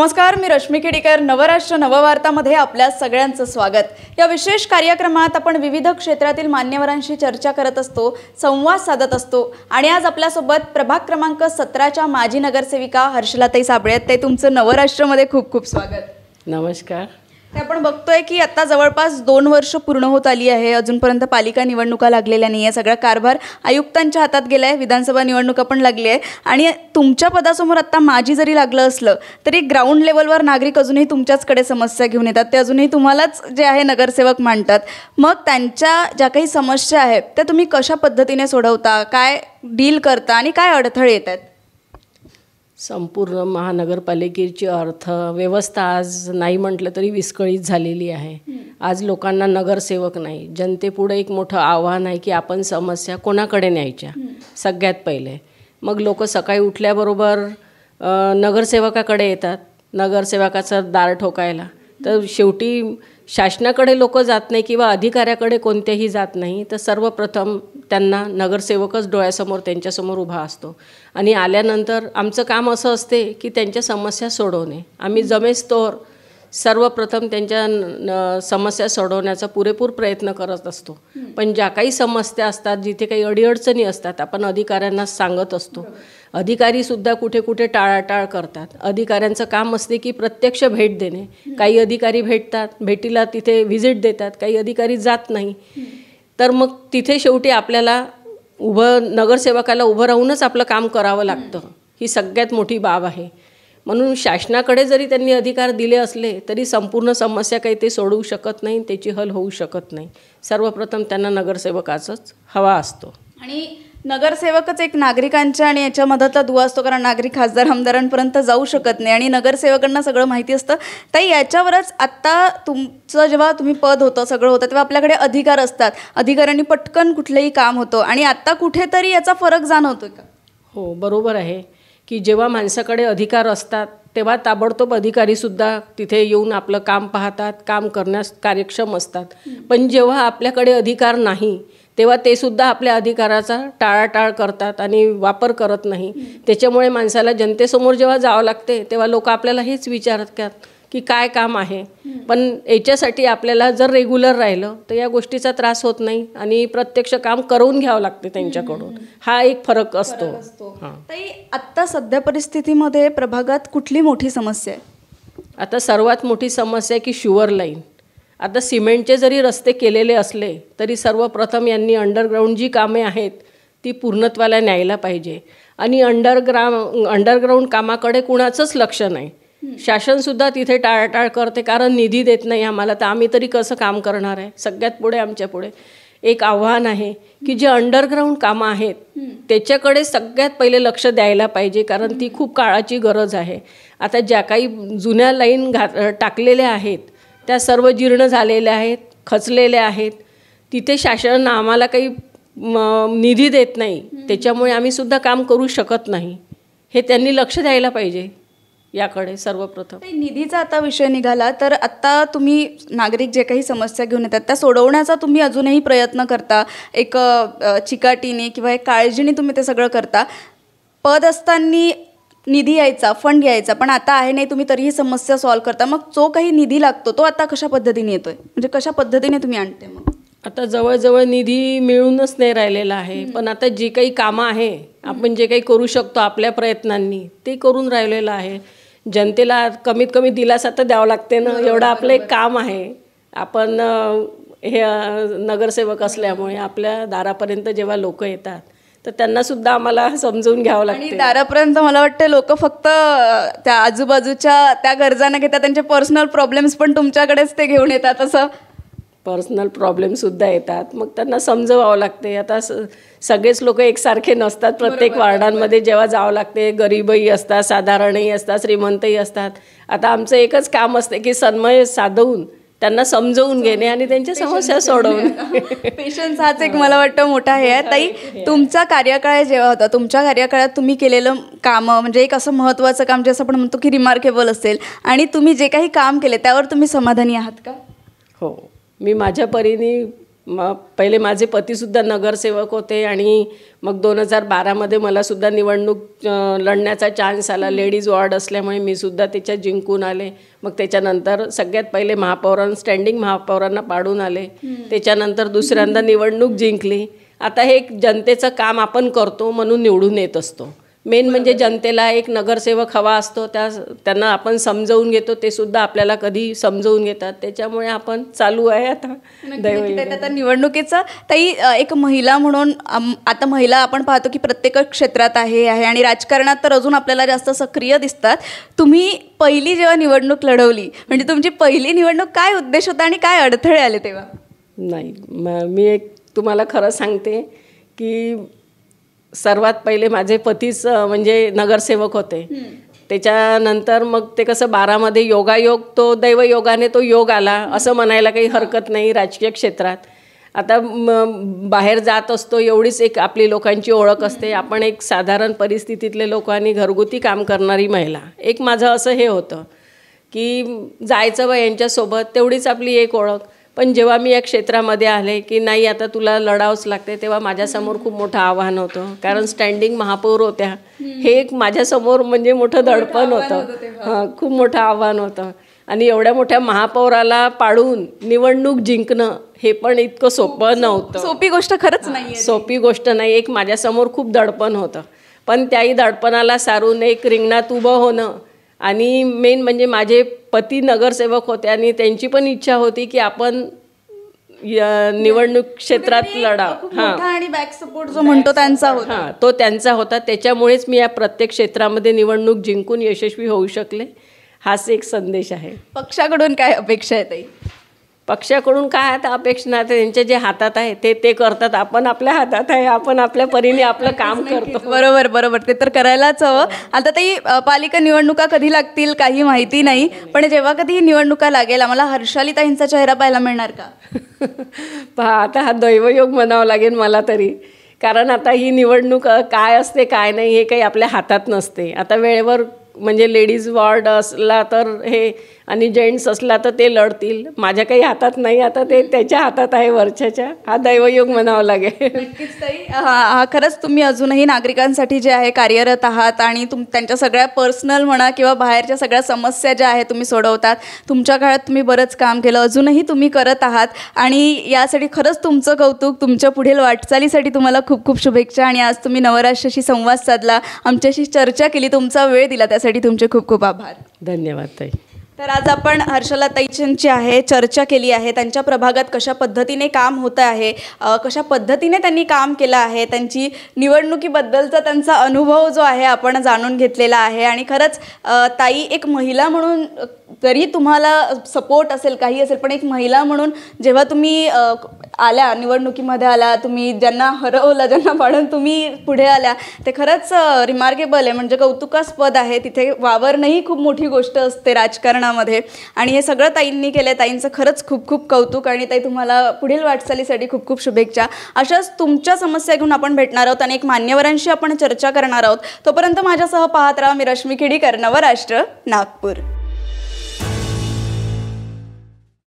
नमस्कार मी रश्मी खेडीकर नवराष्ट्र नववार्तामध्ये आपल्या सगळ्यांचं स्वागत या विशेष कार्यक्रमात आपण विविध क्षेत्रातील मान्यवरांशी चर्चा करत असतो संवाद साधत असतो आणि आज आपल्यासोबत प्रभाग क्रमांक सतराच्या माजी नगरसेविका हर्षलाताई साबळे आहेत ते तुमचं नवराष्ट्रमध्ये खूप खूप स्वागत नमस्कार ते आपण बघतोय की आता जवळपास दोन वर्ष पूर्ण होत आली आहे अजूनपर्यंत पालिका निवडणुका लागलेल्या नाही आहे सगळा कारभार आयुक्तांच्या हातात गेला आहे विधानसभा निवडणुका पण लागली आहे आणि तुमच्या पदासमोर आत्ता माझी जरी लागलं असलं तरी ग्राउंड लेवलवर नागरिक अजूनही तुमच्याचकडे समस्या घेऊन येतात ते अजूनही तुम्हालाच जे आहे नगरसेवक मांडतात मग त्यांच्या ज्या काही समस्या आहेत त्या तुम्ही कशा पद्धतीने सोडवता काय डील करता आणि काय अडथळे येत आहेत संपूर्ण महानगरपालिकेची अर्थव्यवस्था आज नाही म्हटलं तरी विस्कळीत झालेली आहे आज लोकांना नगरसेवक नाही जनतेपुढं एक मोठं आव्हान आहे की आपण समस्या कोणाकडे न्यायच्या सगळ्यात पहिले मग लोक सकाळी उठल्याबरोबर नगरसेवकाकडे येतात नगरसेवकाचा दार ठोकायला तर शेवटी शासनाकडे लोक जात नाही किंवा अधिकाऱ्याकडे कोणतेही जात नाही तर सर्वप्रथम त्यांना नगरसेवकच डोळ्यासमोर त्यांच्यासमोर उभा असतो आणि आल्यानंतर आमचं काम असं असते की त्यांच्या समस्या सोडवणे आम्ही जमेस तोर सर्वप्रथम त्यांच्या समस्या सोडवण्याचा पुरेपूर प्रयत्न करत असतो पण ज्या काही समस्या असतात जिथे काही अडीअडचणी असतात आपण अधिकाऱ्यांना सांगत असतो अधिकारीसुद्धा कुठे कुठे टाळाटाळ करतात अधिकाऱ्यांचं काम असते की प्रत्यक्ष भेट देणे काही अधिकारी भेटतात भेटीला तिथे व्हिजिट देतात काही अधिकारी जात नाही तर मग तिथे शेवटी आपल्याला उभं नगरसेवकाला उभं राहूनच आपलं काम करावं लागतं ही सगळ्यात मोठी बाब आहे म्हणून शासनाकडे जरी त्यांनी अधिकार दिले असले तरी संपूर्ण समस्या काही ते सोडवू शकत नाही त्याची हल होऊ शकत नाही सर्वप्रथम त्यांना नगरसेवकाचाच हवा असतो आणि नगरसेवकच एक नागरिकांच्या आणि याच्या मदतला दुवा असतो कारण नागरिक खासदार आमदारांपर्यंत जाऊ शकत नाही आणि नगरसेवकांना सगळं माहिती असतं तर याच्यावरच आत्ता तुमचं जेव्हा तुम्ही पद होतं सगळं होतं तेव्हा आपल्याकडे अधिकार असतात अधिकाऱ्यांनी पटकन कुठलंही काम होतं आणि आत्ता कुठेतरी याचा फरक जाणवतो का हो बरोबर आहे की जेव्हा माणसाकडे अधिकार असतात तेव्हा ताबडतोब अधिकारीसुद्धा तिथे येऊन आपलं काम पाहतात काम करण्यास कार्यक्षम असतात पण जेव्हा आपल्याकडे अधिकार नाही तेव्हा ते सुद्धा आपल्या अधिकाराचा टाळाटाळ करतात आणि वापर करत नाही त्याच्यामुळे माणसाला जनतेसमोर जेव्हा जावं लागते तेव्हा लोक आपल्याला हेच विचारतात की काय काम आहे पण याच्यासाठी आपल्याला जर रेग्युलर राहिलं तर या गोष्टीचा त्रास होत नाही आणि प्रत्यक्ष काम करून घ्यावं लागते त्यांच्याकडून हा एक फरक असतो आत्ता सध्या परिस्थितीमध्ये प्रभागात कुठली मोठी समस्या आहे आता सर्वात मोठी समस्या आहे की शुअर लाईन आता सिमेंटचे जरी रस्ते केलेले असले तरी सर्वप्रथम यांनी अंडरग्राऊंड जी कामे आहेत ती पूर्णत्वाला न्यायला पाहिजे आणि अंडरग्राउंड अंडरग्राऊंड कामाकडे कुणाचंच लक्ष नाही शासनसुद्धा तिथे टाळाटाळ करते कारण निधी देत नाही आम्हाला तर आम्ही तरी कसं काम करणार आहे सगळ्यात पुढे आमच्या पुढे एक आव्हान आहे की जे अंडरग्राऊंड कामं आहेत त्याच्याकडे सगळ्यात पहिले लक्ष द्यायला पाहिजे कारण ती खूप काळाची गरज आहे आता ज्या काही जुन्या लाईन घा टाकलेल्या आहेत त्या सर्व जीर्ण झालेल्या आहेत खचलेल्या आहेत तिथे शासन आम्हाला काही निधी देत नाही त्याच्यामुळे आम्ही सुद्धा काम करू शकत नाही हे त्यांनी लक्ष द्यायला पाहिजे याकडे सर्वप्रथम निधीचा आता विषय निघाला तर आत्ता तुम्ही नागरिक जे काही समस्या घेऊन येतात त्या सोडवण्याचा तुम्ही अजूनही प्रयत्न करता एक चिकाटीने किंवा एक काळजीने तुम्ही ते सगळं करता पद असताना निधी यायचा फंड यायचा पण आता आहे नाही तुम्ही तरीही समस्या सॉल्व्ह करता मग जो काही निधी लागतो तो आता कशा पद्धतीने येतोय म्हणजे कशा पद्धतीने तुम्ही आणते मग आता जवळजवळ निधी मिळूनच नाही राहिलेला आहे पण आता जे काही कामं आहे आपण जे काही करू शकतो आपल्या प्रयत्नांनी ते करून राहिलेलं आहे जनतेला कमीत कमी दिलासा तर द्यावं लागते ना एवढं आपलं एक काम आहे आपण हे नगरसेवक असल्यामुळे आपल्या दारापर्यंत जेव्हा लोक येतात तर त्यांना सुद्धा आम्हाला समजून घ्यावं लागतं दारापर्यंत मला वाटतं लोक फक्त त्या आजूबाजूच्या त्या गरजा न घेता त्यांचे पर्सनल प्रॉब्लेम्स पण तुमच्याकडेच ते घेऊन येतात असं पर्सनल सुद्धा येतात मग त्यांना समजवावं लागते आता सगळेच लोक एकसारखे नसतात प्रत्येक वार्डांमध्ये जेव्हा जावं लागते गरीबही असतात साधारणही असतात श्रीमंतही असतात आता आमचं एकच काम असते की सन्मय साधवून त्यांना समजवून घेणे आणि त्यांच्या समस्या सोडवून पेशन्स हाच एक मला वाटतं मोठा हे आहे ताई हो. तुमचा कार्यकाळ जेव्हा होता तुमच्या कार्यकाळात तुम्ही केलेलं कामं म्हणजे एक असं महत्त्वाचं काम जे असं आपण म्हणतो की रिमार्केबल असेल आणि तुम्ही जे काही काम केले त्यावर तुम्ही समाधानी आहात का हो मी माझ्या परीने मग पहिले माझे पतीसुद्धा नगरसेवक होते आणि मग दोन हजार बारामध्ये मलासुद्धा निवडणूक लढण्याचा चान्स आला लेडीज वॉर्ड असल्यामुळे मी सुद्धा त्याच्यात जिंकून आले मग त्याच्यानंतर सगळ्यात पहिले महापौरां स्टँडिंग महापौरांना पाडून आले त्याच्यानंतर दुसऱ्यांदा निवडणूक जिंकली आता हे एक जनतेचं काम आपण करतो म्हणून निवडून येत असतो मेन म्हणजे जनतेला एक नगरसेवक हवा असतो त्या त्यांना आपण समजवून घेतो ते सुद्धा आपल्याला कधी समजवून घेतात त्याच्यामुळे आपण चालू आहे आता आता निवडणुकीचं ताई एक महिला म्हणून आता महिला आपण पाहतो की प्रत्येक क्षेत्रात आहे आहे आणि राजकारणात तर अजून आपल्याला जास्त सक्रिय दिसतात तुम्ही पहिली जेव्हा निवडणूक लढवली म्हणजे तुमची पहिली निवडणूक काय उद्देश होता आणि काय अडथळे आले तेव्हा नाही मी एक तुम्हाला खरं सांगते की सर्वात पहिले माझे पतीच म्हणजे नगरसेवक होते त्याच्यानंतर मग ते कसं बारामध्ये योगायोग तो दैवयोगाने तो योग आला असं म्हणायला काही हरकत नाही राजकीय क्षेत्रात आता बाहेर जात असतो एवढीच एक आपली लोकांची ओळख असते आपण एक साधारण परिस्थितीतले लोक आणि घरगुती काम करणारी महिला एक माझं असं हे होतं की जायचं बा यांच्यासोबत तेवढीच आपली एक ओळख पण जेव्हा मी या क्षेत्रामध्ये आले की नाही आता तुला लढावंच लागते तेव्हा माझ्यासमोर खूप मोठं आव्हान होतं कारण स्टँडिंग महापौर होत्या हे एक माझ्यासमोर म्हणजे मोठं दडपण होतं हां खूप मोठं आव्हान होतं आणि एवढ्या मोठ्या महापौराला पाडून निवडणूक जिंकणं हे पण इतकं सोपं नव्हतं सोपी गोष्ट खरंच नाही सोपी गोष्ट नाही एक माझ्यासमोर खूप दडपण होतं पण त्याही दडपणाला सारून एक रिंगणात उभं होणं आणि मेन म्हणजे माझे पती नगरसेवक होते आणि त्यांची पण इच्छा होती की आपण निवडणूक क्षेत्रात लढा हा आणि बॅक सपोर्ट जो म्हणतो त्यांचा होता तो त्यांचा होता त्याच्यामुळेच मी या प्रत्येक क्षेत्रामध्ये निवडणूक जिंकून यशस्वी होऊ शकले हाच एक संदेश आहे पक्षाकडून काय अपेक्षा आहे ताई पक्षाकडून काय आता अपेक्षा त्यांच्या जे हातात आहे ते ते करतात आपण आपल्या हातात आहे आपण आपल्या परीने आपलं काम करतो बरोबर बरोबर ते तर करायलाच हवं आता ताई पालिका निवडणुका कधी लागतील काही माहिती नाही पण जेव्हा कधी ही निवडणुका लागेल आम्हाला हर्षाली ताईंचा चेहरा पाहायला मिळणार का पहा आता हा दैवयोग म्हणावा लागेल मला तरी कारण आता ही निवडणूक काय असते काय नाही हे काही आपल्या हातात नसते आता वेळेवर म्हणजे लेडीज वॉर्ड असला तर हे आणि जेंट्स असला तर ते लढतील माझ्या काही हातात नाही आता ते त्याच्या हातात आहे वरच्याच्या हा दैवयोग म्हणावा लागेल हा खरंच तुम्ही अजूनही नागरिकांसाठी जे आहे कार्यरत आहात आणि तुम त्यांच्या सगळ्या पर्सनल म्हणा किंवा बाहेरच्या सगळ्या समस्या ज्या आहेत तुम्ही सोडवतात तुमच्या काळात तुम्ही बरंच काम केलं अजूनही तुम्ही करत आहात आणि यासाठी खरंच तुमचं कौतुक तुमच्या पुढील वाटचालीसाठी तुम्हाला खूप खूप शुभेच्छा आणि आज तुम्ही नवराष्ट्राशी संवाद साधला आमच्याशी चर्चा केली तुमचा वेळ दिला त्यासाठी तुमचे खूप खूप आभार धन्यवाद ताई तर आज आपण हर्षला तैचनची आहे चर्चा केली आहे त्यांच्या प्रभागात कशा पद्धतीने काम होतं आहे कशा पद्धतीने त्यांनी काम केलं आहे त्यांची निवडणुकीबद्दलचा त्यांचा अनुभव जो आहे आपण जाणून घेतलेला आहे आणि खरंच ताई एक महिला म्हणून तरी तुम्हाला सपोर्ट असेल काही असेल पण एक महिला म्हणून जेव्हा तुम्ही आल्या निवडणुकीमध्ये आला तुम्ही ज्यांना हरवलं ज्यांना पाडून तुम्ही पुढे आल्या ते खरंच रिमार्केबल आहे म्हणजे कौतुकास्पद आहे तिथे वावरणंही खूप मोठी गोष्ट असते राजकारणामध्ये आणि हे सगळं ताईंनी केलं ताईंचं खरंच खूप खूप कौतुक आणि ताई तुम्हाला पुढील वाटचालीसाठी खूप खूप शुभेच्छा अशाच तुमच्या समस्या घेऊन आपण भेटणार आहोत आणि एक मान्यवरांशी आपण चर्चा करणार आहोत तोपर्यंत माझ्यासह पाहत राहा मी रश्मी खेडीकर नवराष्ट्र नागपूर